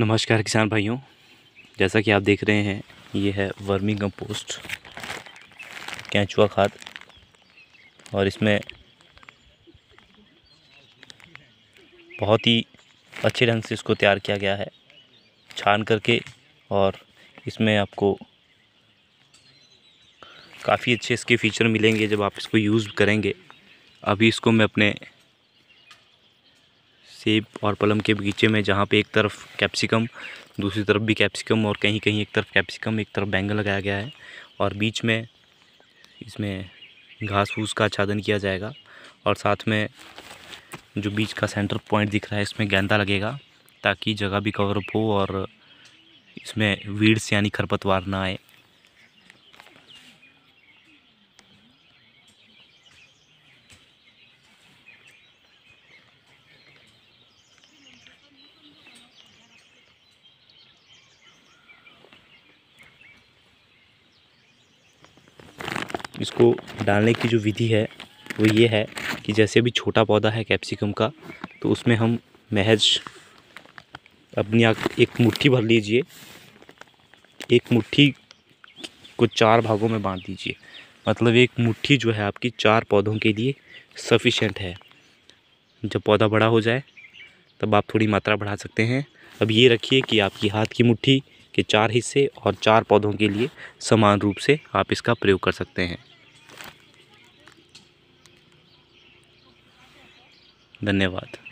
नमस्कार किसान भाइयों जैसा कि आप देख रहे हैं ये है वर्मी कंपोस्ट कैंचुआ खाद और इसमें बहुत ही अच्छे ढंग से इसको तैयार किया गया है छान करके और इसमें आपको काफ़ी अच्छे इसके फीचर मिलेंगे जब आप इसको यूज़ करेंगे अभी इसको मैं अपने सेब और पलम के बगीचे में जहाँ पे एक तरफ कैप्सिकम दूसरी तरफ भी कैप्सिकम और कहीं कहीं एक तरफ कैप्सिकम एक तरफ बैंगन लगाया गया है और बीच में इसमें घास फूस का आच्छादन किया जाएगा और साथ में जो बीच का सेंटर पॉइंट दिख रहा है इसमें गेंदा लगेगा ताकि जगह भी कवरअप हो और इसमें वीड्स यानी खरपतवार ना आए इसको डालने की जो विधि है वो ये है कि जैसे अभी छोटा पौधा है कैप्सिकम का तो उसमें हम महज अपनी एक मुट्ठी भर लीजिए एक मुट्ठी को चार भागों में बांध दीजिए मतलब एक मुट्ठी जो है आपकी चार पौधों के लिए सफिशेंट है जब पौधा बड़ा हो जाए तब आप थोड़ी मात्रा बढ़ा सकते हैं अब ये रखिए कि आपकी हाथ की मुट्ठी के चार हिस्से और चार पौधों के लिए समान रूप से आप इसका प्रयोग कर सकते हैं धन्यवाद